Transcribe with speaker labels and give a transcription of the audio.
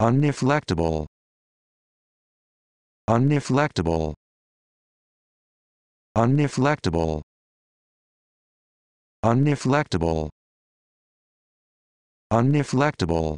Speaker 1: Unneflectable. Unneflectable. Unneflectable. Unneflectable. Unneflectable.